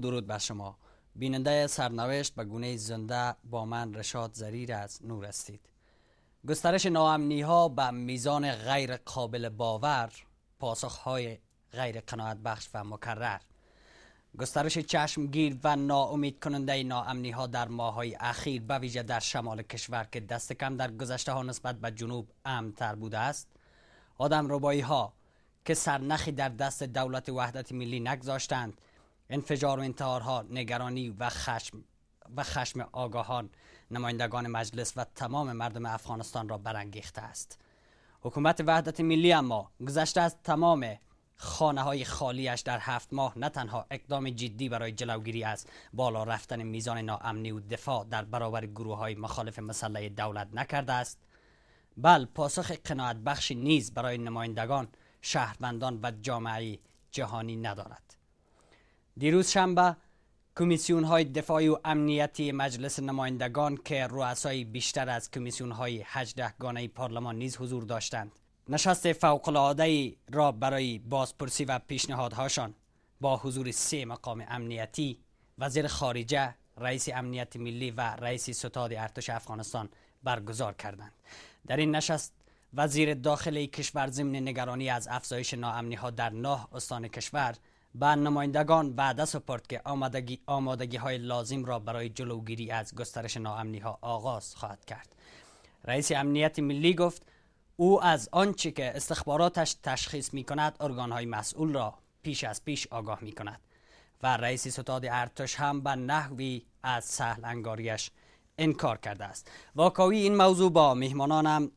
درود بر شما بیننده سرنوشت به گونه زنده با من رشاد زریر از نور استید گسترش ناامنی ها به میزان غیر قابل باور پاسخ های غیر قناعت بخش و مکرر گسترش چشمگیر و ناامید کننده ناامنی ها در ماه های اخیر به ویژه در شمال کشور که دست کم در گذشته ها نسبت به جنوب امتر بوده است آدم ربایی ها که سرنخی در دست دولت وحدت ملی نگذاشتند انفجار و انتحارها نگرانی و خشم و خشم آگاهان نمایندگان مجلس و تمام مردم افغانستان را برانگیخته است حکومت وحدت ملی اما گذشته از تمام خانه های خالیش در هفت ماه نه تنها اقدام جدی برای جلوگیری از بالا رفتن میزان ناامنی و دفاع در برابر گروه های مخالف مسلح دولت نکرده است بل پاسخ قناعت بخشی نیز برای نمایندگان شهروندان و جامعه جهانی ندارد دیروز شنبه کمیسیون های دفاعی و امنیتی مجلس نمایندگان که رؤسای بیشتر از کمیسیون های 18 گانه پارلمان نیز حضور داشتند نشست فوق العاده را برای بازپرسی و پیشنهادهاشان با حضور سه مقام امنیتی وزیر خارجه رئیس امنیت ملی و رئیس ستاد ارتش افغانستان برگزار کردند در این نشست وزیر داخلی کشور ضمن نگرانی از افزایش ناامنی ها در نه استان کشور به نمایندگان وعده سپورت که آمادگی, آمادگی های لازم را برای جلوگیری از گسترش ناامنی ها آغاز خواهد کرد. رئیس امنیت ملی گفت او از آنچه که استخباراتش تشخیص می کند ارگان های مسئول را پیش از پیش آگاه می کند و رئیس ستاد ارتش هم به نحوی از سهل انگاریش انکار کرده است واکاوی این موضوع با مهمانانم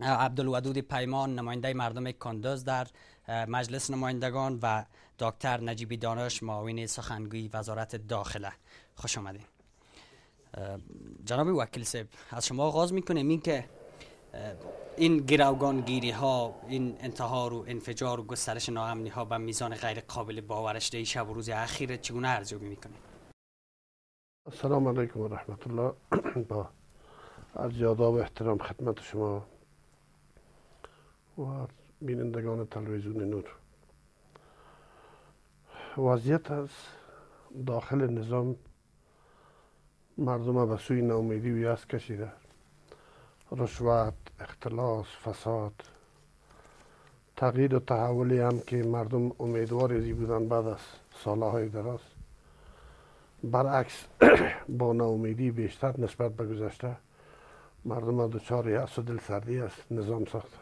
عبدالودود پیمان نماینده مردم کندز در مجلس نمایندگان و دکتر نجیبی دانش معاون سخنگوی وزارت داخله خوش آمدین جناب وکیل صاحب از شما آغاز میکنیم این که این گیری ها این انتحار و انفجار و گسترش ناامنی ها به میزان غیر قابل باورش در شب و روز اخیر چگونه ارزیابی میکنید السلام علیکم و رحمت الله با از و احترام خدمت شما و بینندگان تلویزیون نور وضعیت از داخل نظام مردم به سوی ناامیدی و یأس کشیده رشوت اختلاس فساد تغییر و تحولی هم که مردم امیدوار زی بودن بعد از سالهای دراز برعکس با ناامیدی بیشتر نسبت به گذشته مردم دچار یأس و دلسردی است نظام ساخته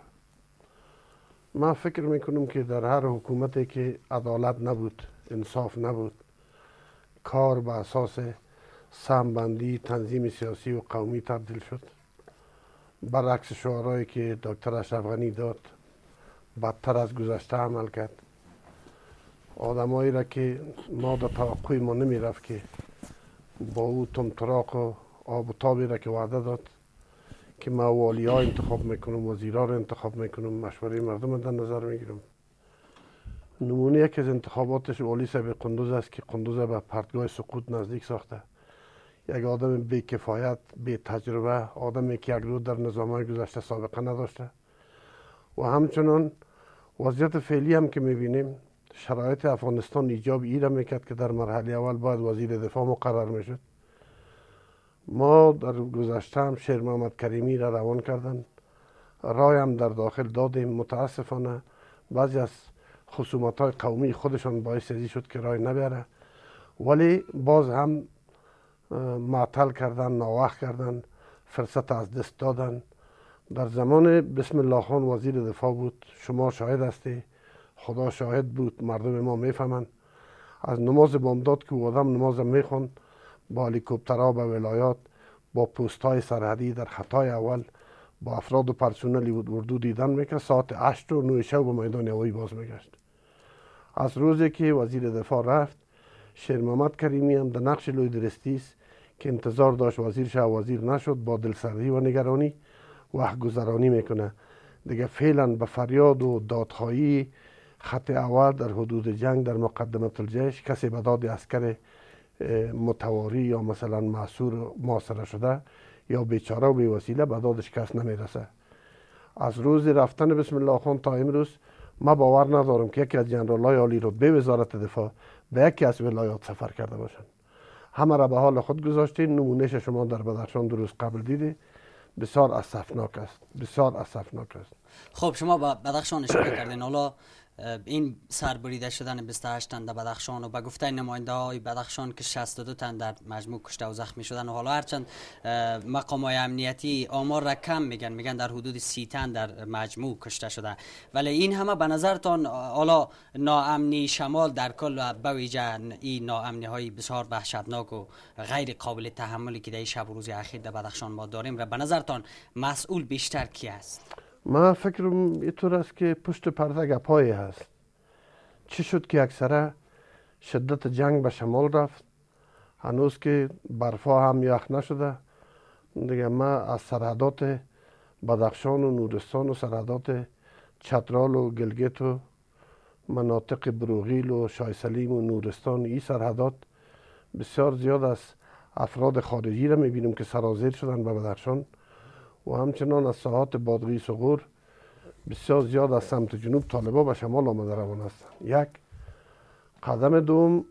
من فکر میکنم که در هر حکومتی که عدالت نبود انصاف نبود کار به اساس سمبندی تنظیم سیاسی و قومی تبدیل شد برعکس شعارهایی که دکتر اشرف غنی داد بدتر از گذشته عمل کرد آدمایی را که ما در توقع ما نمی رفت که با او تمتراق و آب و تابی را که وعده داد که ما والی ها انتخاب میکنم وزیرا را انتخاب میکنم مشوره مردم در نظر میگیرم نمونه یکی از انتخاباتش والی به قندوز است که قندوز به پرتگاه سقوط نزدیک ساخته یک آدم بی کفایت بی تجربه آدمی که یک رو در نظام گذشته سابقه نداشته و همچنان وضعیت فعلی هم که میبینیم شرایط افغانستان ایجاب ای را میکرد که در مرحله اول باید وزیر دفاع مقرر میشد ما در گذشته هم شیر محمد کریمی را روان کردن رای هم در داخل دادیم متاسفانه بعضی از خصومت های قومی خودشان باعث ازی شد که رای نبره ولی باز هم معطل کردن ناوخ کردن فرصت از دست دادن در زمان بسم الله خان وزیر دفاع بود شما شاهد هستی خدا شاهد بود مردم ما میفهمند از نماز بامداد که آدم نماز میخوان با ها به ولایات با پوست های سرحدی در خطای اول با افراد و پرسونلی بود وردو دیدن میکرد ساعت 8 و 9 شب به میدان هوایی باز میگشت از روزی که وزیر دفاع رفت شیر محمد کریمی هم در نقش لوی درستیس که انتظار داشت وزیر شاه وزیر نشد با دلسردی و نگرانی و گذرانی میکنه دیگه فعلا به فریاد و دادخواهی خط اول در حدود جنگ در مقدمت الجیش کسی به داد عسکر متواری یا مثلا معصور محاصره شده یا بیچاره و بیوسیله به دادش کس نمیرسه از روز رفتن بسم الله خان تا امروز ما باور ندارم که یکی از جنرال های رو به وزارت دفاع به یکی از ولایات سفر کرده باشند همه را به حال خود گذاشتین نمونهش شما در بدخشان دو روز قبل دیدی بسیار اسفناک است بسیار اصفناک است خب شما به بدخشان اشاره کردین حالا این سربریده شدن 28 تن در بدخشان و به گفته نماینده های بدخشان که 62 تن در مجموع کشته و زخمی شدن و حالا هرچند مقام های امنیتی آمار را کم میگن میگن در حدود 30 تن در مجموع کشته شده ولی این همه به نظرتان حالا ناامنی شمال در کل و ویژه این ناامنی های بسیار وحشتناک و غیر قابل تحملی که در شب و روز اخیر در بدخشان ما داریم و به نظرتان مسئول بیشتر کی است؟ من فکرم اینطور است که پشت پرده گپایی هست چی شد که اکثرا شدت جنگ به شمال رفت هنوز که برفا هم یخ نشده دیگه ما از سرحدات بدخشان و نورستان و سرحدات چترال و گلگت و مناطق بروغیل و شایسلیم و نورستان این سرحدات بسیار زیاد از افراد خارجی را میبینیم که سرازیر شدن به بدخشان و همچنان از ساحات بادغی سغور بسیار زیاد از سمت جنوب طالبا به شمال آمده روان هستند یک قدم دوم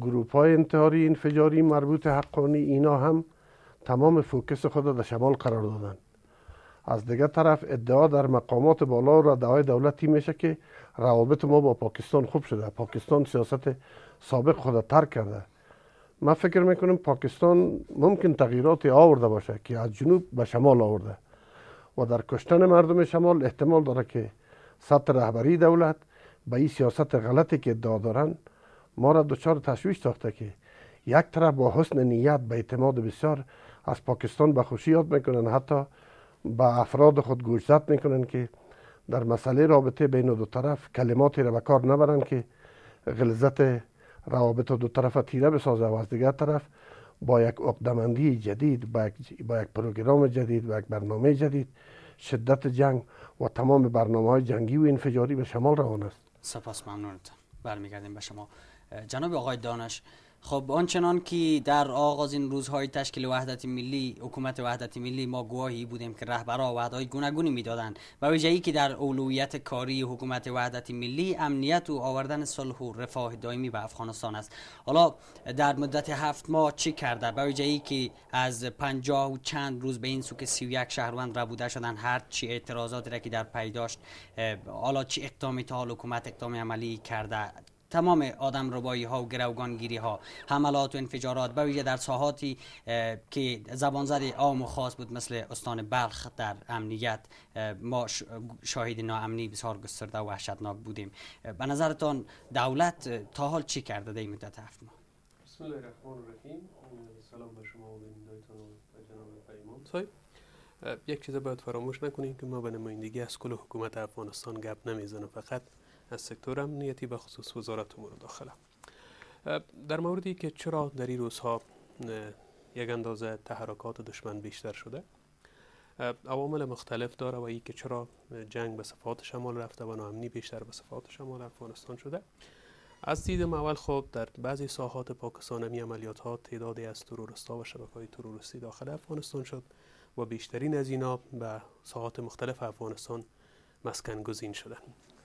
گروپ های انتحاری انفجاری مربوط حقانی اینا هم تمام فوکس خود را در شمال قرار دادن از دیگر طرف ادعا در مقامات بالا و ردعای دولتی میشه که روابط ما با پاکستان خوب شده پاکستان سیاست سابق خود ترک کرده من فکر میکنم پاکستان ممکن تغییراتی آورده باشه که از جنوب به شمال آورده و در کشتن مردم شمال احتمال داره که سطح رهبری دولت به این سیاست غلطی که ادعا دارن ما را دچار تشویش ساخته که یک طرف با حسن نیت به اعتماد بسیار از پاکستان به خوشی یاد میکنن حتی به افراد خود گوشزد میکنن که در مسئله رابطه بین دو طرف کلماتی را به کار نبرند که غلظت روابط دو طرفه تیره بسازه و از دیگر طرف با یک اقدمندی جدید با یک, با یک پروگرام جدید با یک برنامه جدید شدت جنگ و تمام برنامه های جنگی و انفجاری به شمال روان است سپاس ممنونتم برمیگردیم به شما جناب آقای دانش خب آنچنان که در آغاز این روزهای تشکیل وحدت ملی حکومت وحدت ملی ما گواهی بودیم که رهبرها وعدهای گوناگونی میدادند و ویژه‌ای که در اولویت کاری حکومت وحدت ملی امنیت و آوردن صلح و رفاه دائمی به افغانستان است حالا در مدت هفت ماه چی کرده به ویژه‌ای که از پنجاه و چند روز به این سو که 31 شهروند ربوده شدن هر چی اعتراضاتی را که در پیداشت، حالا چی اقدامی تا حکومت اقدام عملی کرده تمام آدم ربایی ها و گیری ها حملات و انفجارات به ویژه در ساحاتی که زبان زد عام و خاص بود مثل استان بلخ در امنیت ما شاهد ناامنی بسیار گسترده و وحشتناک بودیم به نظرتان دولت تا حال چی کرده در مدت هفت ماه بسم الله الرحمن الرحیم سلام به شما و بینندگان جناب پیمان صاحب یک چیز باید فراموش نکنیم که ما به نمایندگی از کل حکومت افغانستان گپ نمیزنیم فقط از سکتور امنیتی به خصوص وزارت امور داخله در موردی که چرا در این روزها یک اندازه تحرکات دشمن بیشتر شده عوامل مختلف داره و ای که چرا جنگ به صفات شمال رفته و ناامنی بیشتر به صفات شمال افغانستان شده از دید اول خوب در بعضی ساحات پاکستان می عملیات ها تعدادی از تروریست و شبکه های تروریستی داخل افغانستان شد و بیشترین از اینا به ساحات مختلف افغانستان مسکن گزین شدن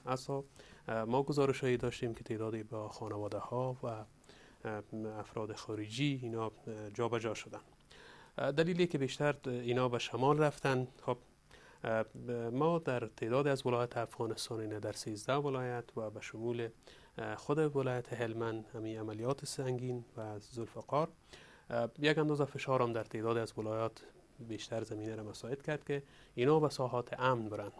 اصلا ما گزارش هایی داشتیم که تعدادی با خانواده ها و افراد خارجی اینا جابجا شدن دلیلی که بیشتر اینا به شمال رفتن خب ما در تعداد از ولایت افغانستان اینا در 13 ولایت و به شمول خود ولایت هلمن همی عملیات سنگین و زلفقار یک اندازه فشار هم در تعداد از ولایات بیشتر زمینه را مساعد کرد که اینا به ساحات امن برند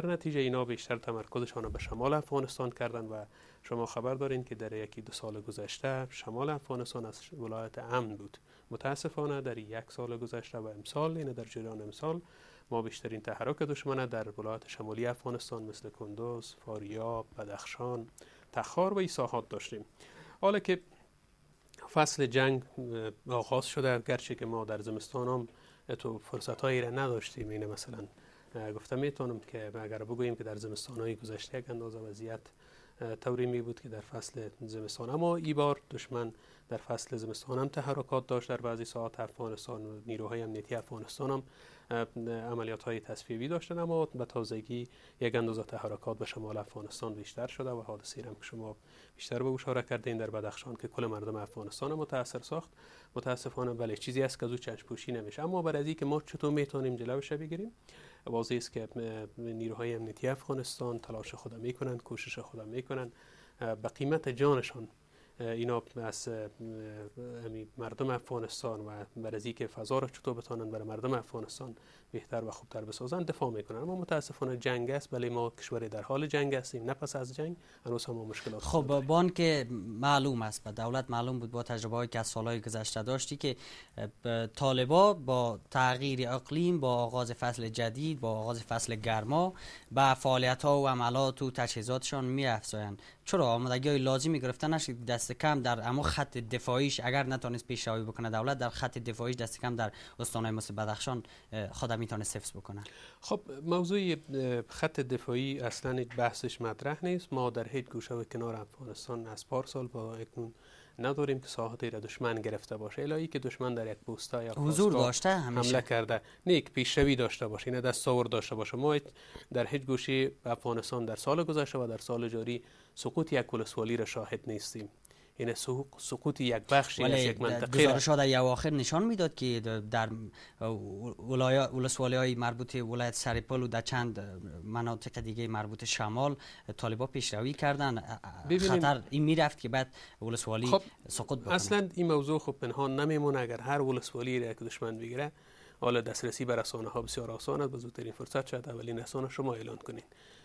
در نتیجه اینا بیشتر تمرکزشان به شمال افغانستان کردند و شما خبر دارین که در یکی دو سال گذشته شمال افغانستان از ولایت امن بود متاسفانه در یک سال گذشته و امسال این یعنی در جریان امسال ما بیشترین تحرک دشمنه در ولایت شمالی افغانستان مثل کندوز، فاریاب، بدخشان، تخار و ایساحات داشتیم حالا که فصل جنگ آغاز شده گرچه که ما در زمستان هم تو فرصت هایی را نداشتیم یعنی مثلا گفتم میتونم که اگر بگوییم که در زمستان های گذشته یک اندازه وضعیت توری می بود که در فصل زمستان اما ای بار دشمن در فصل زمستان هم تحرکات داشت در بعضی ساعات افغانستان و نیروهای امنیتی افغانستان هم عملیات های تصفیبی داشتن اما به تازگی یک اندازه تحرکات به شمال افغانستان بیشتر شده و حادثه هم که شما بیشتر به اشاره کردین در بدخشان که کل مردم افغانستان متاثر ساخت متاسفانه بله چیزی است که از او چشم پوشی نمیشه اما برای که ما چطور میتونیم جلوش بگیریم واضح است که نیروهای امنیتی افغانستان تلاش خود میکنند کوشش خود میکنند به قیمت جانشان اینا از مردم افغانستان و برای اینکه فضا را چطور بتانند برای مردم افغانستان بهتر و خوبتر بسازند دفاع میکنند اما متاسفانه جنگ است بله ما کشور در حال جنگ هستیم نه پس از جنگ هنوز هم مشکلات خب بان که معلوم است و دولت معلوم بود با تجربه هایی که از سالهای گذشته داشتی که طالبا با تغییر اقلیم با آغاز فصل جدید با آغاز فصل گرما با فعالیت ها و عملات و تجهیزاتشان می چرا آمادگی های لازمی گرفتنش دست کم در اما خط دفاعیش اگر نتونست روی بکنه دولت در خط دفاعیش دست کم در استانهای مثل بدخشان خدا میتونه سفز بکنه خب موضوع خط دفاعی اصلا بحثش مطرح نیست ما در هیچ گوشه و کنار افغانستان از سال با اکنون نداریم که ساحتی را دشمن گرفته باشه الهی که دشمن در یک بوستا یا حضور داشته همیشه حمله کرده نه یک پیشروی داشته باشه نه دستاور داشته باشه ما در هیچ گوشه افغانستان در سال گذشته و در سال جاری سقوط یک ولسوالی را شاهد نیستیم این سقوط یک بخش از یک منطقه گزارش در آخر نشان میداد که در ولسوالی های مربوط ولایت سریپل و در چند مناطق دیگه مربوط شمال طالبا پیشروی کردن خطر این میرفت که بعد ولسوالی خب، سقوط بکنه اصلا این موضوع خب پنهان نمیمونه اگر هر ولسوالی را یک دشمن بگیره حالا دسترسی به رسانه ها بسیار آسان است به زودترین فرصت شد اولین رسانه شما اعلان کنید.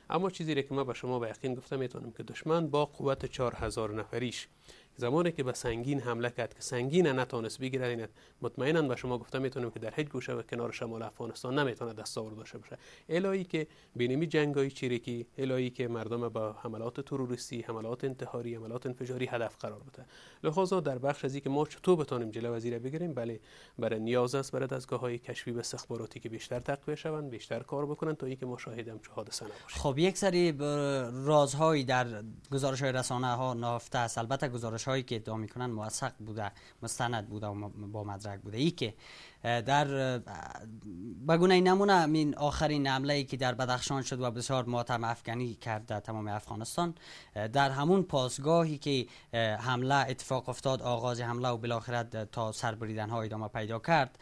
اما چیزی را که ما به شما به یقین گفتم میتونم که دشمن با قوت 4000 نفریش زمانی که به سنگین حمله کرد که سنگین نتونست بگیرد اینه، مطمئنا به شما گفتم میتونم که در هیچ گوشه و کنار شمال افغانستان نمیتونه دستاورد داشته باشه الایی که بینمی جنگای چریکی الایی که مردم با حملات تروریستی حملات انتحاری حملات انفجاری هدف قرار بده لحاظا در بخش از که ما چطور بتونیم جلو وزیره بگیریم بله برای نیاز است برای دستگاه های کشفی به استخباراتی که بیشتر تقویه شوند بیشتر کار بکنن تا اینکه ما شاهدم چه حادثه خب یک سری رازهایی در گزارش های رسانه ها نافته است البته گزارش هایی که ادعا میکنن موثق بوده مستند بوده و با مدرک بوده ای که در بگونه نمونه این آخرین حمله ای که در بدخشان شد و بسیار ماتم افغانی کرد در تمام افغانستان در همون پاسگاهی که حمله اتفاق افتاد آغاز حمله و بالاخره تا سربریدن ها ادامه پیدا کرد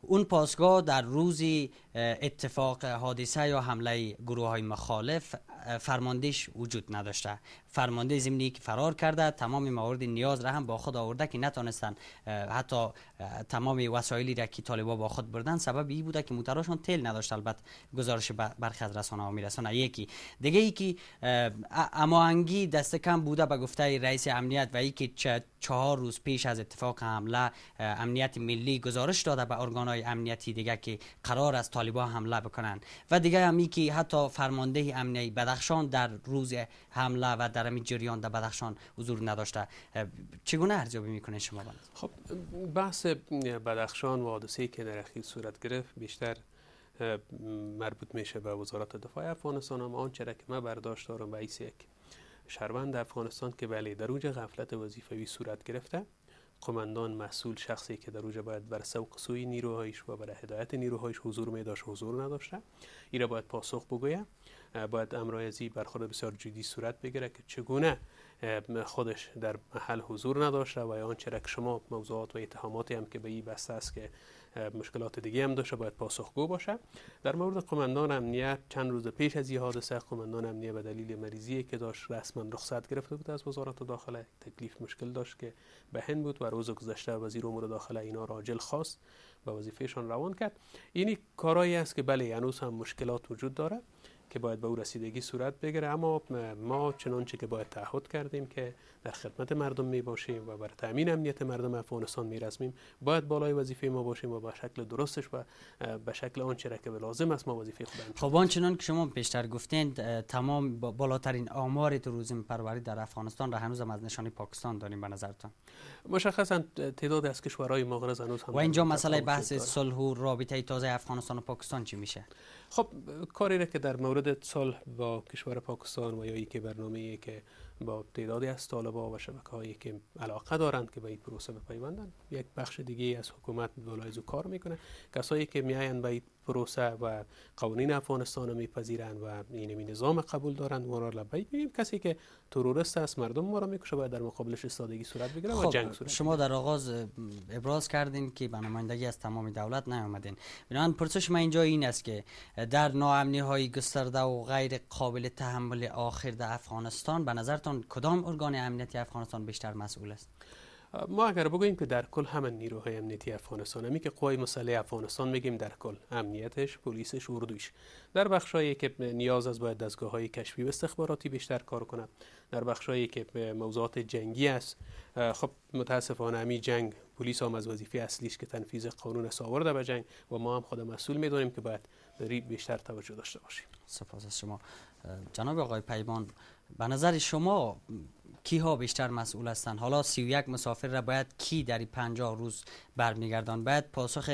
اون پاسگاه در روز اتفاق حادثه یا حمله گروه های مخالف فرماندهش وجود نداشته فرمانده زمینی که فرار کرده تمام موارد نیاز را هم با خود آورده که نتانستن حتی تمام وسایلی را که طالبان با خود بردن سبب این بوده که موتراشون تل نداشت البته گزارش برخی از رسانه ها میرسونه یکی دیگه ای که انگی دست کم بوده به گفته رئیس امنیت و ای که چهار روز پیش از اتفاق حمله امنیت ملی گزارش داده به ارگان های امنیتی دیگه که قرار از طالبان حمله بکنن و دیگه هم که حتی فرمانده امنیتی بدخشان در روز حمله و در می جریان در بدخشان حضور نداشته چگونه ارزیابی میکنه شما بند؟ خب بحث بدخشان و حادثه که در اخیر صورت گرفت بیشتر مربوط میشه به وزارت دفاع افغانستان اما آنچه را که من برداشت دارم به یک شهروند افغانستان که بله در اوج غفلت وظیفوی صورت گرفته قماندان مسئول شخصی که در اوج باید بر سوق سوی نیروهایش و بر هدایت نیروهایش حضور می داشت حضور نداشته ایره باید پاسخ بگویه باید امرایزی برخورد بسیار جدی صورت بگیره که چگونه خودش در محل حضور نداشته و آنچه که شما موضوعات و اتهاماتی هم که به این بسته است که مشکلات دیگه هم داشته باید پاسخگو باشه در مورد قماندان امنیت چند روز پیش از این حادثه قماندان امنیت به دلیل مریضی که داشت رسما رخصت گرفته بود از وزارت داخله تکلیف مشکل داشت که به هند بود و روز گذشته وزیر امور داخله اینا راجل خواست و وظیفهشان روان کرد اینی کارایی است که بله هنوز هم مشکلات وجود دارد. که باید به او رسیدگی صورت بگیره اما ما چنانچه که باید تعهد کردیم که در خدمت مردم می باشیم و بر تامین امنیت مردم افغانستان می رسمیم باید بالای وظیفه ما باشیم و با شکل درستش و به شکل آنچه را که لازم است ما وظیفه خود خب آنچنان که شما پیشتر گفتند تمام بالاترین آمار تروریسم پروری در افغانستان را هنوز هم از نشانی پاکستان داریم به نظرتان مشخصا تعداد از کشورهای مغرض هنوز هم و اینجا مسئله بحث صلح و رابطه تازه افغانستان و پاکستان چی میشه خب کاری که در مورد صلح با کشور پاکستان و یا که برنامه که با تعدادی از طالبا و شبکه هایی که علاقه دارند که به این پروسه بپیوندن یک بخش دیگه از حکومت ولایزو کار میکنه کسایی که میاین به پروسه و قوانین افغانستان رو میپذیرند و این نظام قبول دارند ما را کسی که تروریست است مردم ما را میکشه باید در مقابلش استادگی صورت بگیره و خب، جنگ صورت شما در آغاز ابراز کردین که به نمایندگی از تمام دولت نیامدین بنابراین پرسش من اینجا این است که در ناامنی های گسترده و غیر قابل تحمل آخر در افغانستان به نظرتان کدام ارگان امنیتی افغانستان بیشتر مسئول است ما اگر بگوییم که در کل همه نیروهای امنیتی افغانستان همی که قوای مسلح افغانستان میگیم در کل امنیتش پلیسش اردوش در بخشهایی که نیاز است باید دستگاه های کشفی و استخباراتی بیشتر کار کنند در بخشهایی که موضوعات جنگی است خب متاسفانه همی جنگ پلیس هم از وظیفه اصلیش که تنفیذ قانون است آورده به جنگ و ما هم خود مسئول میدونیم که باید بیشتر توجه داشته باشیم سپاس از شما جناب آقای پیمان به نظر شما کیها بیشتر مسئول هستند حالا یک مسافر را باید کی در 50 روز برمیگردان باید پاسخ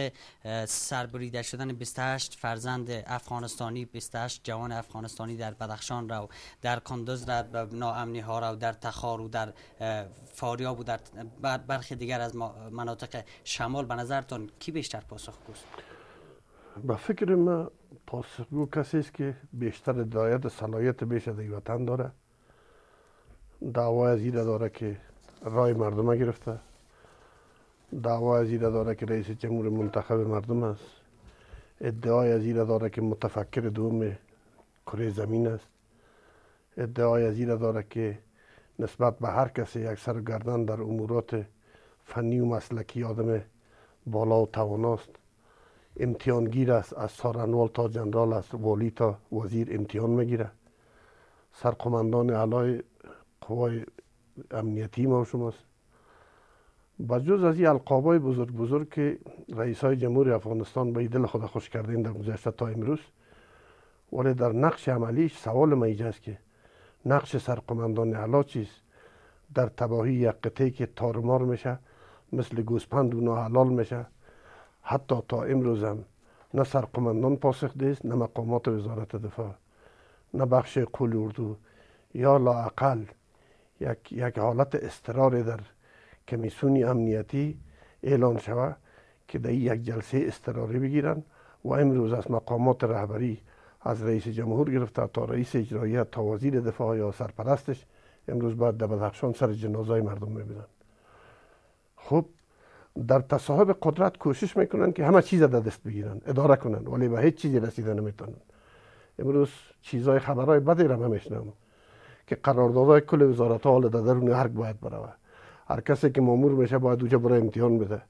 سربریده شدن 28 فرزند افغانستانی 28 جوان افغانستانی در بدخشان را و در کندز را و ناامنی ها را و در تخار و در فاریاب و در برخی دیگر از مناطق شمال به نظرتان کی بیشتر پاسخ گوست؟ به فکر ما پاسخگو کسی است که بیشتر دایت صلاحیت بیش از وطن داره دعوای از داره که رای مردم گرفته دعوای از داره که رئیس جمهور منتخب مردم است ادعای از داره که متفکر دوم کره زمین است ادعای از داره که نسبت به هر کسی یک سرگردن در امورات فنی و مسلکی آدم بالا و تواناست گیر است از سارنوال تا جنرال است والی تا وزیر امتحان میگیره سرقمندان علای قوای امنیتی ما شماست بجز جز از این القابای بزرگ بزرگ که رئیس های جمهوری افغانستان به دل خود خوش کردین در گذشته تا امروز ولی در نقش عملیش سوال ما است که نقش سرقماندان علا چیست در تباهی یک قطعه که تارمار میشه مثل گوسپند و حلال میشه حتی تا امروز هم نه سرقماندان پاسخ دیست نه مقامات وزارت دفاع نه بخش قول اردو یا لاعقل یک, یک حالت استراری در کمیسیون امنیتی اعلان شود که در یک جلسه استراری بگیرن و امروز از مقامات رهبری از رئیس جمهور گرفته تا رئیس اجرایی تا وزیر دفاع یا سرپرستش امروز بعد در بدخشان سر جنازه مردم میبینن خب در تصاحب قدرت کوشش میکنن که همه چیز در دست بگیرن اداره کنن ولی به هیچ چیزی رسیده نمیتونن امروز چیزای خبرای بدی را میشنم که قراردادهای کل وزارت ها در درون هرگ باید برود هر کسی که مامور میشه باید اوجا برای امتحان بده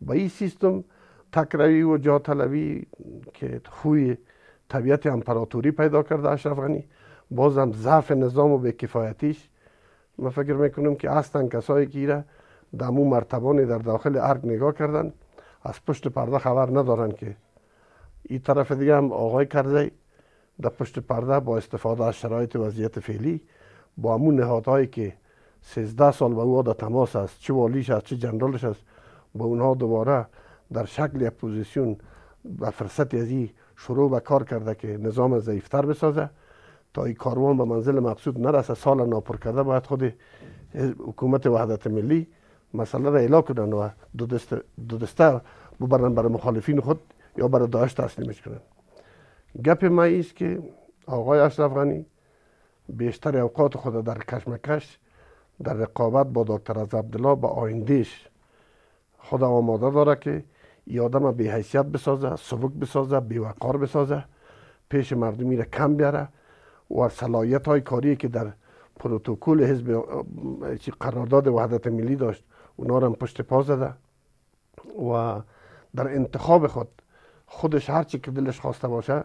با این سیستم تکروی و جا طلبی که خوی طبیعت امپراتوری پیدا کرده اشرف غنی بازم ضعف نظام و بکفایتیش ما فکر میکنم که هستن کسایی که ایره دمو مرتبانی در داخل ارگ نگاه کردن از پشت پرده خبر ندارن که این طرف دیگه هم آقای کرزی در پشت پرده با استفاده از شرایط وضعیت فعلی با همون نهادهایی که 13 سال با او در تماس است چه والیش است چه جنرالش است با اونها دوباره در شکل اپوزیسیون و فرصت از این شروع به کار کرده که نظام ضعیفتر بسازه تا این کاروان به منزل مقصود نرسه سال ناپر کرده باید خود حکومت وحدت ملی مسئله را اعلا کنند و دو دسته, دو دسته برای مخالفین خود یا برای داعش تسلیمش گپ ما است که آقای اشرف غنی بیشتر اوقات خود در کشمکش در رقابت با دکتر از عبدالله به آیندیش خود آماده داره که یادم آدم بی حیثیت بسازه سبک بسازه بیوقار بسازه پیش مردمی را کم بیاره و صلاحیت های کاری که در پروتکل حزب قرارداد وحدت ملی داشت اونا را هم پشت پا زده و در انتخاب خود خودش هرچی که دلش خواسته باشه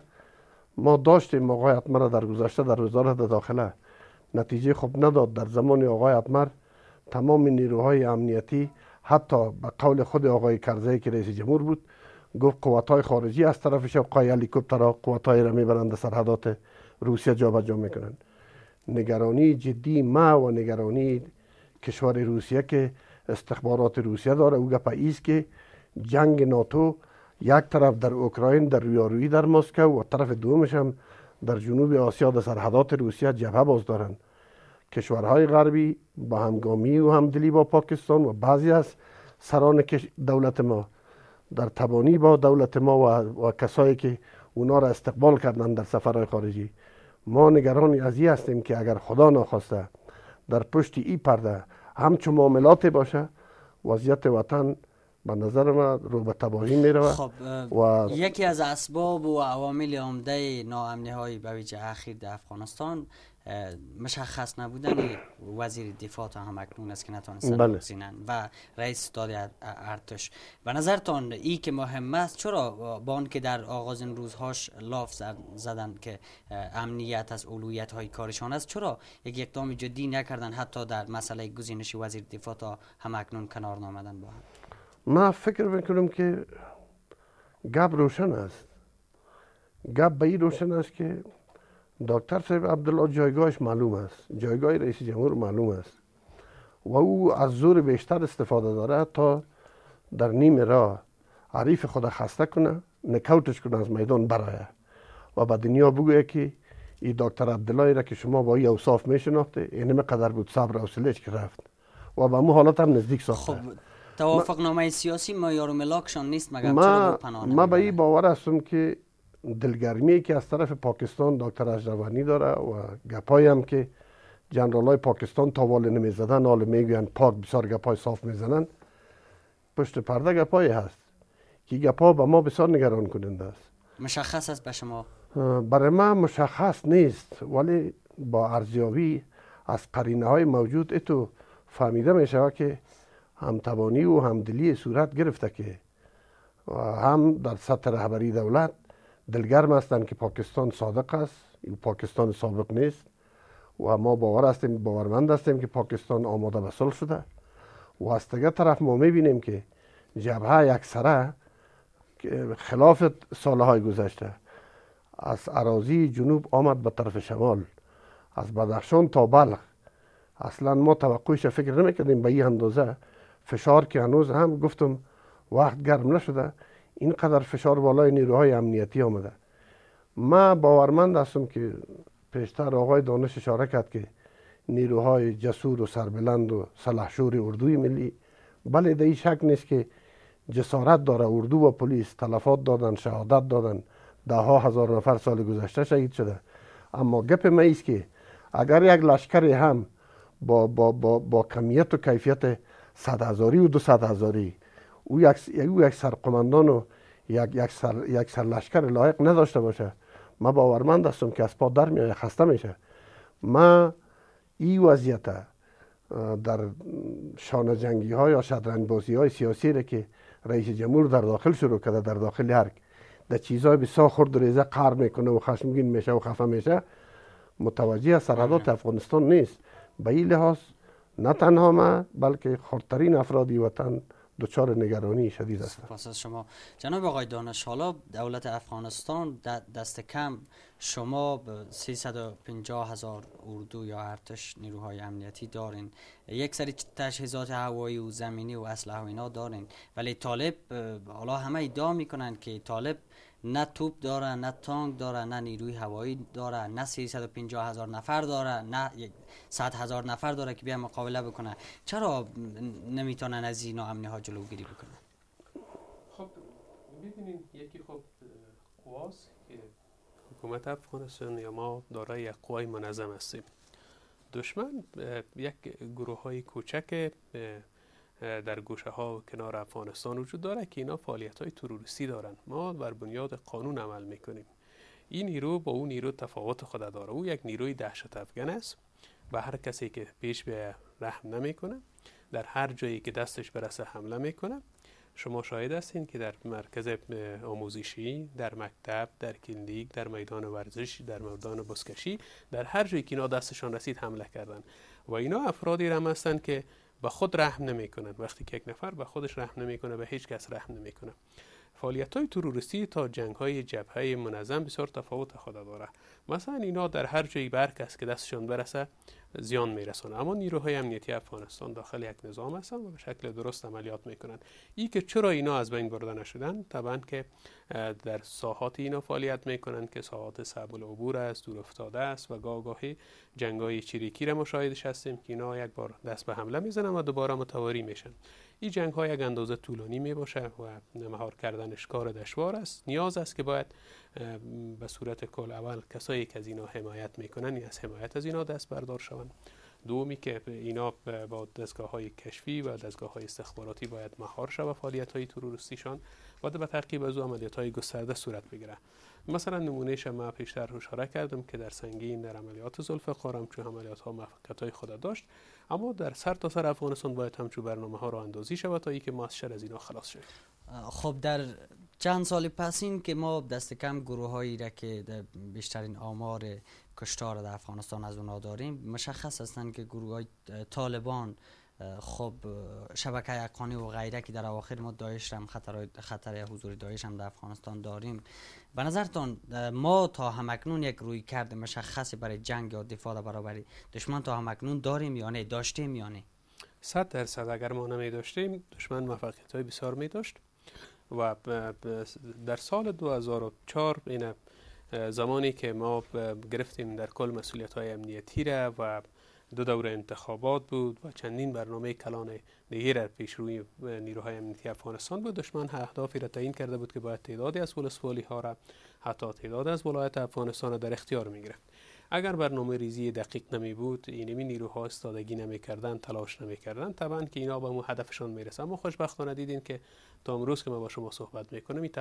ما داشتیم آقای اتمر در گذشته در وزارت داخله نتیجه خوب نداد در زمان آقای اطمر تمام نیروهای امنیتی حتی به قول خود آقای کرزی که رئیس جمهور بود گفت قوتهای خارجی از طرف شبقای هلیکوپترها قوتهای را میبرند سرحدات روسیه جا میکنند نگرانی جدی ما و نگرانی کشور روسیه که استخبارات روسیه داره او گپه که جنگ ناتو یک طرف در اوکراین در رویارویی در مسکو و طرف دومش هم در جنوب آسیا در سرحدات روسیه جبهه باز دارند کشورهای غربی با همگامی و همدلی با پاکستان و بعضی از سران دولت ما در تبانی با دولت ما و, و کسایی که اونا را استقبال کردند در سفرهای خارجی ما نگرانی از این هستیم که اگر خدا نخواسته در پشت ای پرده همچون معاملات باشه وضعیت وطن به نظر رو به تباهی میرود خب و یکی از اسباب و عوامل عمده ناامنی های بویج اخیر در افغانستان مشخص نبودن یعنی وزیر دفاع تا هم اکنون است که نتانستن بله. و رئیس ستاد ارتش به نظرتان ای که مهم است چرا با که در آغاز این روزهاش لاف زدن که امنیت از اولویت های کارشان است چرا یک اقدام جدی نکردن حتی در مسئله گزینش وزیر دفاع تا هم اکنون کنار نامدن با هم ما فکر میکنم که گپ روشن است گپ به این روشن است که دکتر صاحب عبدالله جایگاهش معلوم است جایگاه رئیس جمهور معلوم است و او از زور بیشتر استفاده داره تا در نیم راه عریف خود خسته کنه نکوتش کنه از میدان برایه و به دنیا بگویه که این دکتر عبدالله را که شما با این اوصاف میشناخته اینم قدر بود صبر و که رفت و به مو حالت هم نزدیک ساخته خب، توافق نامه سیاسی معیار ملاکشان نیست مگر ما ما به این باور هستم که دلگرمی که از طرف پاکستان دکتر اشرفانی داره و گپایی هم که جنرال های پاکستان تاوال نمیزدن حالا میگوین پاک بسیار گپای صاف میزنن پشت پرده گپای هست که گپا به ما بسیار نگران کننده است مشخص است به شما برای ما مشخص نیست ولی با ارزیابی از قرینه های موجود اتو فهمیده می شود که هم همتوانی و همدلی صورت گرفته که هم در سطح رهبری دولت دلگرم هستند که پاکستان صادق است پاکستان سابق نیست و ما باور هستیم باورمند هستیم که پاکستان آماده به صلح شده و از دیگر طرف ما میبینیم که جبهه یکسره خلاف سالهای گذشته از عراضی جنوب آمد به طرف شمال از بدخشان تا بلخ اصلا ما توقعش فکر نمیکردیم به این اندازه فشار که هنوز هم گفتم وقت گرم نشده اینقدر فشار بالای نیروهای امنیتی آمده ما باورمند هستم که پیشتر آقای دانش اشاره کرد که نیروهای جسور و سربلند و سلحشور اردوی ملی بله در شک نیست که جسارت داره اردو و پلیس تلفات دادن شهادت دادن ده ها هزار نفر سال گذشته شهید شده اما گپ ما است که اگر یک لشکر هم با, با, با, با کمیت و کیفیت صد هزاری و دو صد هزاری او یک, او یک سرقمندان و یک, یک, سر، یک لایق نداشته باشه ما باورمند هستم که از پا در میایه خسته میشه ما این وضعیت در شانه جنگی ها یا شطرنج بازی های سیاسی را که رئیس جمهور در داخل شروع کرده در داخل هرک در چیزهای بسیار خرد و ریزه قهر میکنه و خشمگین میشه و خفه میشه متوجه سرحدات افغانستان نیست به این لحاظ نه تنها ما بلکه خردترین افرادی وطن دچار نگرانی شدید است پس از شما جناب آقای دانش حالا دولت افغانستان دست کم شما 350 هزار اردو یا ارتش نیروهای امنیتی دارین یک سری تجهیزات هوایی و زمینی و اسلحه و اینا دارین ولی طالب حالا همه ادعا میکنن که طالب نه توپ داره نه تانک داره نه نیروی هوایی داره نه 350 هزار نفر داره نه 100 هزار نفر داره که بیا مقابله بکنه چرا نمیتونن از این امنی ها جلوگیری بکنن خب ببینید یکی خب قواست که حکومت افغانستان یا ما دارای یک قوای منظم هستیم دشمن یک گروه های کوچک در گوشه ها و کنار افغانستان وجود داره که اینا فعالیت های تروریستی دارن ما بر بنیاد قانون عمل میکنیم این نیرو با اون نیرو تفاوت خود داره او یک نیروی دهشت افغان است و هر کسی که پیش به رحم نمیکنه در هر جایی که دستش برسه حمله میکنه شما شاهد هستین که در مرکز آموزشی در مکتب در کلینیک در میدان ورزش در میدان بسکشی در هر جایی که اینا دستشان رسید حمله کردن و اینا افرادی هستند که به خود رحم نمیکنن وقتی که یک نفر به خودش رحم نمیکنه به هیچ کس رحم نمیکنه فعالیت های تروریستی تا جنگ های جبهه منظم بسیار تفاوت خدا داره مثلا اینا در هر جایی برک است که دستشان برسه زیان میرسانه اما نیروهای امنیتی افغانستان داخل یک نظام هستن و به شکل درست عملیات میکنند این که چرا اینا از بین برده نشدن طبعا که در ساحات اینا فعالیت میکنند که ساحات صعب العبور است دور افتاده است و گاه گاهی جنگ های چریکی را مشاهدش هستیم که اینا یک بار دست به حمله میزنن و دوباره متواری میشن این جنگ های یک اندازه طولانی می باشه و مهار کردنش کار دشوار است نیاز است که باید به صورت کل اول کسایی که از اینا حمایت میکنن یا یعنی از حمایت از اینا دست بردار شوند دومی که اینا با دستگاه های کشفی و دستگاه های استخباراتی باید مهار شود فعالیت های تروریستیشان و به تعقیب از او عملیات های گسترده صورت بگیره مثلا نمونه شما پیشتر اشاره کردم که در سنگین در عملیات زلفقار که چون عملیات ها های خود داشت اما در سرتاسر سر افغانستان باید همچون برنامه ها را اندازی شود تا ای که ما از شر از خلاص شد خب در چند سال این که ما دست کم گروه هایی را که بیشترین آمار کشتار در افغانستان از اونا داریم مشخص هستند که گروه های طالبان خب شبکه یکانی و غیره که در اواخر ما داعش هم خطر خطر حضور دایش هم در افغانستان داریم به نظرتان ما تا همکنون یک روی کرد مشخصی برای جنگ یا دفاع در برابر دشمن تا همکنون داریم یا نه داشتیم یا نه درصد اگر ما نمی داشتیم دشمن موفقیت های بسیار می داشت و در سال 2004 این زمانی که ما گرفتیم در کل مسئولیت های امنیتی را و دو دور انتخابات بود و چندین برنامه کلان دیگر را پیش روی نیروهای امنیتی افغانستان بود دشمن اهدافی را تعیین کرده بود که باید تعدادی از ولسوالی ها را حتی تعداد از ولایت افغانستان را در اختیار می گرفت اگر برنامه ریزی دقیق نمی بود اینمی نیروها استادگی نمی کردن تلاش نمی کردن طبعا که اینا به مو هدفشان می رسن. اما خوشبختانه دیدین که تا امروز که ما با شما صحبت می کنم این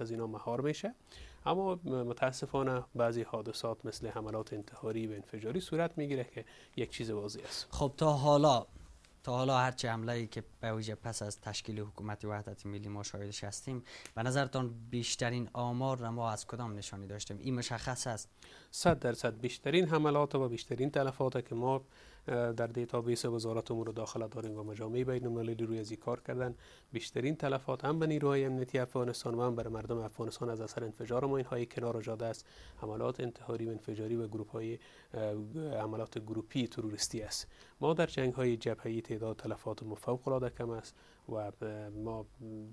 از اینا مهار میشه اما متاسفانه بعضی حادثات مثل حملات انتحاری و انفجاری صورت میگیره که یک چیز واضح است خب تا حالا تا حالا هرچه حمله ای که به ویژه پس از تشکیل حکومت وحدت ملی ما شاهدش هستیم به نظرتان بیشترین آمار را ما از کدام نشانی داشتیم این مشخص است صد درصد بیشترین حملات و بیشترین تلفات که ما در دیتابیس وزارت امور داخله داریم و مجامع بین المللی روی کار کردن بیشترین تلفات هم به نیروهای امنیتی افغانستان و هم بر مردم افغانستان از اثر انفجار ماین های کنار جاده است حملات انتحاری و انفجاری و گروپ های عملات گروپی تروریستی است ما در جنگ های جبهه تعداد تلفات ما فوق العاده کم است و ما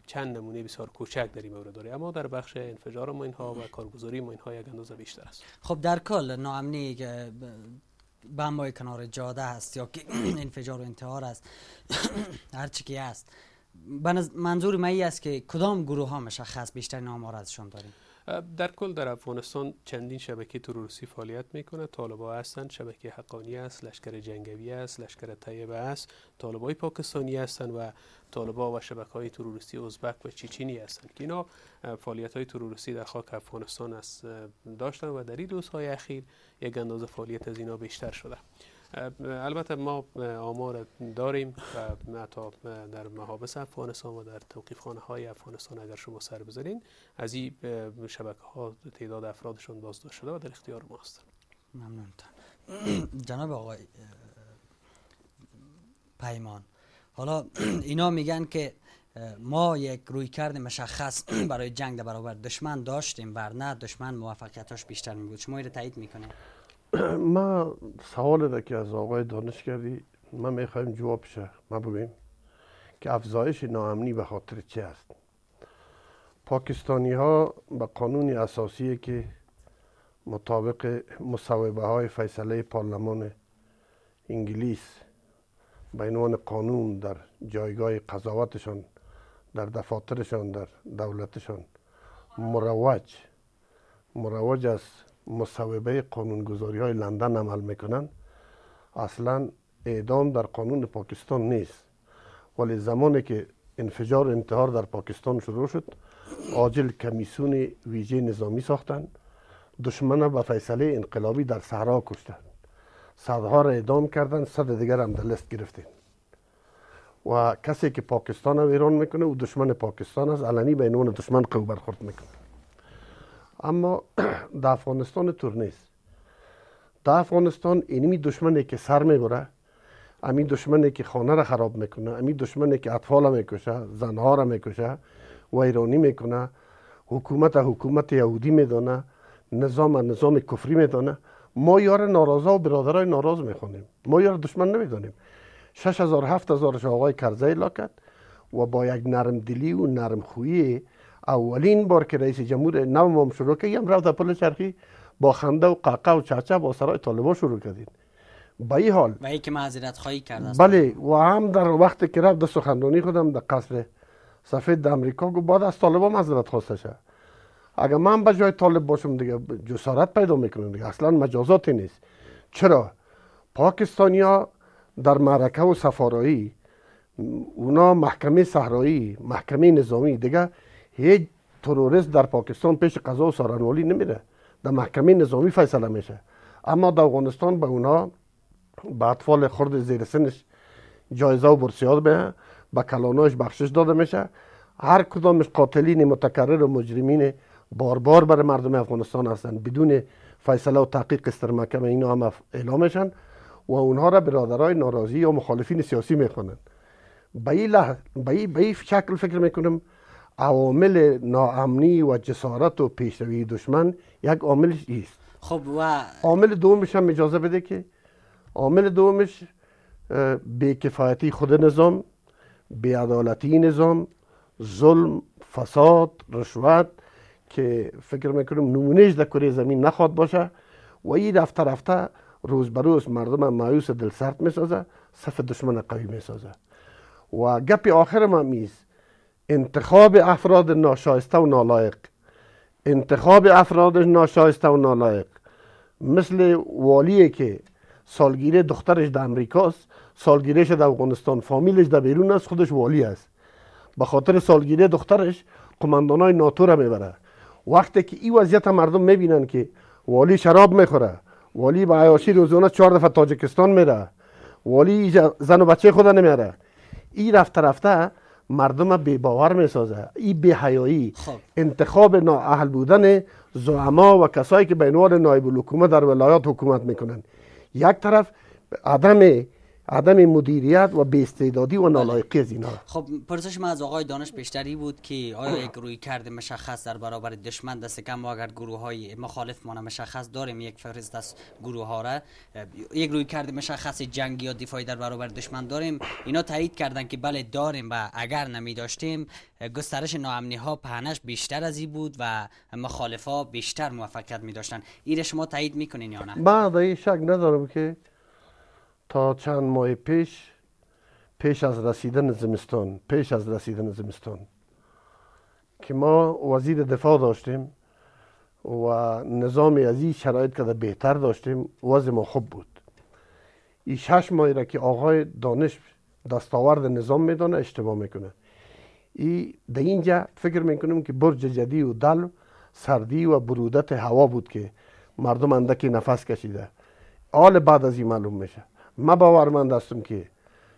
چند نمونه بسیار کوچک داریم این مورد داریم اما در بخش انفجار ها و کارگزاری ما یک اندازه بیشتر است خب در کل ناامنی بمبای کنار جاده هست یا که انفجار و انتحار است هرچی که هست منظور من است که کدام گروه ها مشخص بیشتر آمار ازشون داریم در کل در افغانستان چندین شبکه تروریستی فعالیت میکنه طالبا هستند شبکه حقانی است لشکر جنگوی است لشکر طیبه است طالبای پاکستانی هستند و طالبا و شبکه های تروریستی ازبک و چیچینی هستند که اینا فعالیت های تروریستی در خاک افغانستان است داشتن و در این روزهای اخیر یک اندازه فعالیت از اینا بیشتر شده البته ما آمار داریم و حتی در محابس افغانستان و در توقیف خانه های افغانستان اگر شما سر بزنین از این شبکه ها تعداد افرادشون بازداشت شده و در اختیار ما هستن ممنونتان جناب آقای پیمان حالا اینا میگن که ما یک روی کرد مشخص برای جنگ در برابر دشمن داشتیم ورنه دشمن موفقیتاش بیشتر شما این رو تایید میکنید ما سوال را که از آقای دانشگری ما میخوایم جواب شه ما بگویم که افزایش ناامنی به خاطر چه است پاکستانی ها به قانون اساسی که مطابق مصوبه های فیصله پارلمان انگلیس به عنوان قانون در جایگاه قضاوتشان در دفاترشان در دولتشان مروج مروج است مصوبه قانونگذاری های لندن عمل میکنن اصلا اعدام در قانون پاکستان نیست ولی زمانی که انفجار انتحار در پاکستان شروع شد عاجل کمیسیون ویژه نظامی ساختند دشمن به فیصله انقلابی در صحرا کشتند صدها را اعدام کردند صد دیگر هم در لست گرفتند و کسی که پاکستان را ویران میکنه او دشمن پاکستان است علنی به عنوان دشمن قو برخورد میکنه اما در افغانستان تور نیست در افغانستان اینمی دشمنی که سر میبره امی دشمنی که خانه را خراب میکنه امی دشمنی که اطفال میکشه زنها را میکشه و ایرانی میکنه حکومت حکومت یهودی میدانه نظام نظام کفری میدانه ما یار ناراضا و برادرای ناراض میخونیم ما یار دشمن نمیدانیم شش هزار هفت هزارش آقای کرزی و با یک نرم دلی و نرم خویی اولین بار که رئیس جمهور نو مام شروع هم رفت پل چرخی با خنده و قاقه و چرچه با سرای طالبا شروع کردیم به این حال و ای که معذرت خواهی کرده بله و هم در وقت که رفت سخنرانی خودم در قصر سفید در امریکا گفت بعد از طالبا معذرت خواسته شد اگر من به جای طالب باشم دیگه جسارت پیدا میکنم دیگه اصلا مجازاتی نیست چرا پاکستانیا در معرکه و سفارایی اونا محکمه صحرایی محکمه نظامی دیگه هیچ تروریست در پاکستان پیش قضا و سارنوالی نمیره در محکمه نظامی فیصله میشه اما در افغانستان به اونا به اطفال خرد زیر سنش جایزه و برسیاد به به کلاناش بخشش داده میشه هر کدامش قاتلین متکرر و مجرمین باربار بر مردم افغانستان هستند بدون فیصله و تحقیق استر محکمه اینا هم اعلام میشن و اونها را برادرای ناراضی یا مخالفین سیاسی میخوانند به این شکل فکر میکنم عوامل ناامنی و جسارت و پیشروی دشمن یک عاملش ایست خب و عامل دومش هم اجازه بده که عامل دومش بیکفایتی خود نظام بیعدالتی نظام ظلم فساد رشوت که فکر میکنم نمونهش در کره زمین نخواد باشه و این رفته رفته روز به روز مردم مایوس دل سرد میسازه صف دشمن قوی میسازه و گپ آخر هم میز انتخاب افراد ناشایسته و نالایق انتخاب افراد ناشایسته و نالایق مثل والی که سالگیره دخترش در امریکاست سالگیرش در افغانستان فامیلش در بیرون است خودش والی است به خاطر سالگیره دخترش قماندان های ناتو را میبره وقتی که این وضعیت مردم میبینن که والی شراب میخوره والی به عیاشی روزانه چهار دفعه تاجکستان میره والی زن و بچه خود نمیاره این رفته رفته مردم بی باور می سازه این بی حیایی خب. انتخاب نااهل بودن زعما و کسایی که به عنوان نایب الحکومه در ولایات حکومت میکنن یک طرف عدم عدم مدیریت و به استعدادی و بله. نالایقی از اینا خب پرسش ما از آقای دانش بیشتری بود که آیا یک روی کرد مشخص در برابر دشمن دست کم و اگر گروه های مخالف ما مشخص داریم یک فرست از گروه ها را یک روی کرد مشخص جنگی یا دفاعی در برابر دشمن داریم اینا تایید کردن که بله داریم و اگر نمی داشتیم گسترش ناامنی ها پهنش بیشتر از این بود و مخالف ها بیشتر موفقیت می داشتن این شما تایید میکنین یا نه من شک ندارم که تا چند ماه پیش پیش از رسیدن زمستان پیش از رسیدن زمستان که ما وزیر دفاع داشتیم و نظام از این شرایط که بهتر داشتیم وضع ما خوب بود این شش ماهی را که آقای دانش دستاورد نظام میدانه اشتباه میکنه ای در اینجا فکر میکنم که برج جدی و دل سردی و برودت هوا بود که مردم اندکی نفس کشیده حال بعد از این معلوم میشه ما باورمند هستم که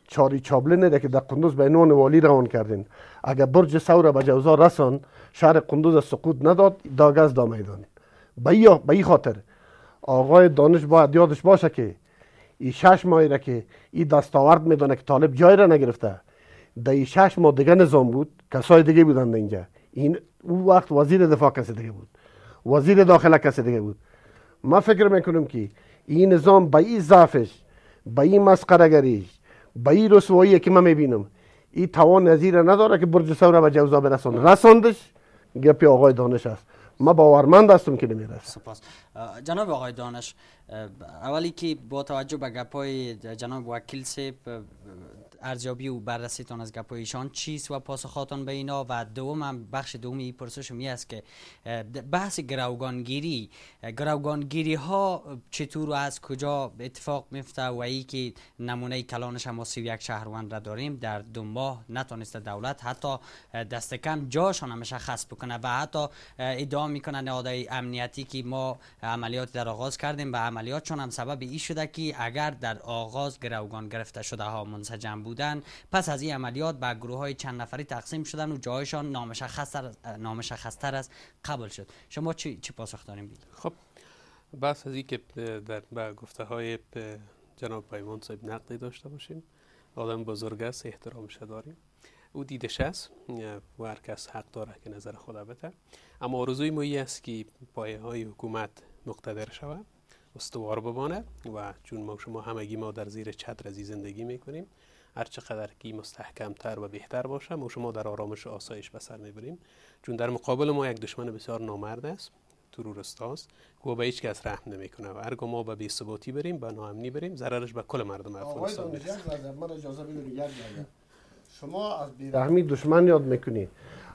چاری چابله ده که در قندوز به عنوان والی روان کردین اگر برج سور به جوزا رسان شهر قندوز سقوط نداد داگز دا میدان به این ای خاطر آقای دانش باید یادش باشه که این شش ماهی را که این دستاورد میدانه که طالب جای را نگرفته در شش ماه دیگه نظام بود کسای دیگه بودند اینجا این او وقت وزیر دفاع کسی دیگه بود وزیر داخله کسی دیگه بود ما فکر میکنم که این نظام به این ضعفش به این گری به این رسوایی که من میبینم این توان نظیر نداره که برج سورا به جوزا برسون رساندش گپی آقای دانش است ما باورمند هستم که نمیرسه سپاس جناب آقای دانش اولی که با توجه به گپای جناب وکیل سیب ارزیابی و بررسیتان از گپ ایشان چیست و پاسخاتان به اینا و دوم هم بخش دومی پرسش می است که بحث گروگانگیری گروگانگیری ها چطور و از کجا اتفاق میفته و ای که نمونه کلانش ما سی یک شهروند را داریم در دو ماه نتونسته دولت حتی دست کم جاشان هم مشخص بکنه و حتی ادعا میکنه نهادهای امنیتی که ما عملیات در آغاز کردیم و عملیات چون هم سبب ای شده که اگر در آغاز گروگان گرفته شده ها منسجم بودن پس از این عملیات به گروه های چند نفری تقسیم شدن و جایشان نامشخصتر تر از قبل شد شما چی پاسخ داریم خب بس از اینکه در به گفته های جناب پیمان صاحب نقدی داشته باشیم آدم بزرگ است احترامش داریم او دیدش است و هر کس حق داره که نظر خدا بته اما آرزوی ما است که پایه های حکومت مقتدر شود استوار بمانه و چون ما شما همگی ما در زیر چتر ازی زندگی میکنیم هر قدر که مستحکمتر و بهتر باشه ما شما در آرامش و آسایش به سر میبریم چون در مقابل ما یک دشمن بسیار نامرد است ترورستاست که به هیچ کس رحم نمیکنه و هرگاه ما به بی بریم به ناامنی بریم ضررش به کل مردم افغانستان شما از بیرحمی دشمن یاد میکنی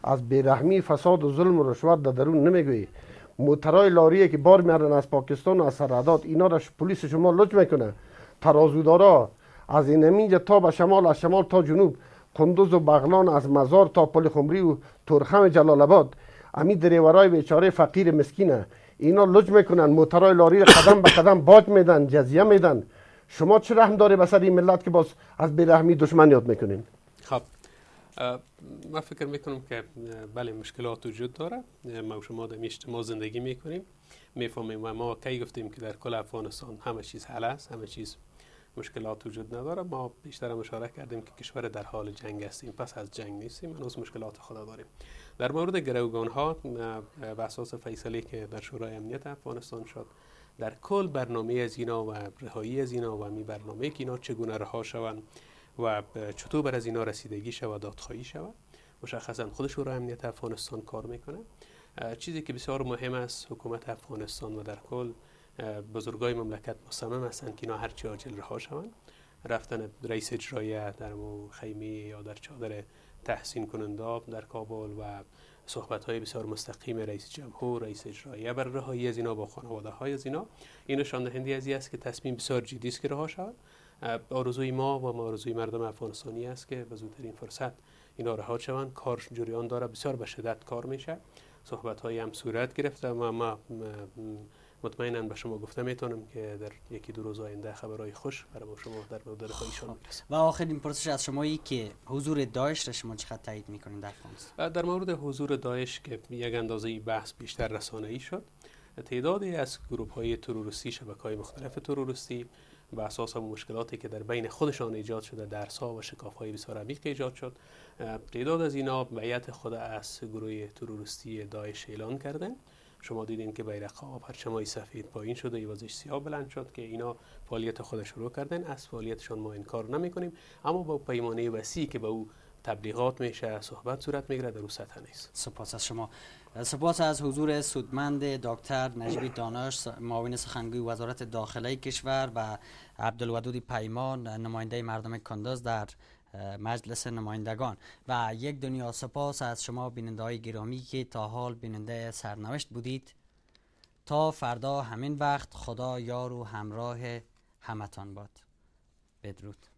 از بیرحمی فساد و ظلم و رشوت در درون نمیگویی موترای لاریه که بار میارن از پاکستان و از اینارش اینا را پلیس شما لج میکنه ترازودارا از این امینجا تا به شمال از شمال تا جنوب قندوز و بغلان از مزار تا پل خمری و ترخم جلال آباد امی دریورای بیچاره فقیر مسکینه اینا لج میکنن موترای لاری قدم به قدم باج میدن جزیه میدن شما چه رحم داره به سر این ملت که باز از بیرحمی دشمن یاد میکنین خب ما فکر میکنم که بله مشکلات وجود داره ما و شما در اجتماع زندگی میکنیم میفهمیم و ما کی گفتیم که در کل افغانستان همه چیز حل همه چیز مشکلات وجود نداره ما بیشتر اشاره کردیم که کشور در حال جنگ هستیم پس از جنگ نیستیم هنوز مشکلات خود داریم در مورد گروگان ها به اساس فیصله که در شورای امنیت افغانستان شد در کل برنامه از اینا و رهایی از اینا و می برنامه که اینا چگونه رها شوند و چطور بر از اینا رسیدگی شود دادخواهی شود مشخصا خود شورای امنیت افغانستان کار میکنه چیزی که بسیار مهم است حکومت افغانستان و در کل بزرگای مملکت مصمم هستند که اینا هرچی عاجل رها شوند رفتن رئیس اجرایه در مو خیمه یا در چادر تحسین کننده در کابل و صحبت های بسیار مستقیم رئیس جمهور رئیس اجرایه بر رهایی از اینا با خانواده های از اینا این نشان دهنده ازی است که تصمیم بسیار جدی است که رها شود آرزوی ما و آرزوی مردم افغانستانی است که به زودترین فرصت اینا رها شوند کار جریان داره بسیار به شدت کار میشه صحبت های هم صورت گرفته و ما مطمئنا به شما گفته میتونم که در یکی دو روز آینده خبرهای خوش برای شما در مورد خواهیشان خب، خب. خب. و آخرین پرسش از شمایی که حضور داعش را شما چقدر تایید میکنید در فرانسه؟ در مورد حضور داعش که یک اندازه بحث بیشتر رسانه ای شد تعدادی از گروپ های تروریستی شبکه های مختلف تروریستی به اساس مشکلاتی که در بین خودشان ایجاد شده درس ها و شکاف های بسیار عمیق ایجاد شد تعداد از اینا بیعت خود از گروه تروریستی داعش اعلان کردند. شما دیدین که بیرق ها پرچمای سفید پایین شده ایوازش سیاه بلند شد که اینا فعالیت خود شروع کردن از فعالیتشان ما انکار نمی کنیم اما با پیمانه وسیع که به او تبلیغات میشه صحبت صورت میگیره در سطح نیست سپاس از شما سپاس از حضور سودمند دکتر نجیب دانش معاون سخنگوی وزارت داخلی کشور و عبدالودود پیمان نماینده مردم کنداز در مجلس نمایندگان و یک دنیا سپاس از شما بیننده های گرامی که تا حال بیننده سرنوشت بودید تا فردا همین وقت خدا یار و همراه همتان باد بدرود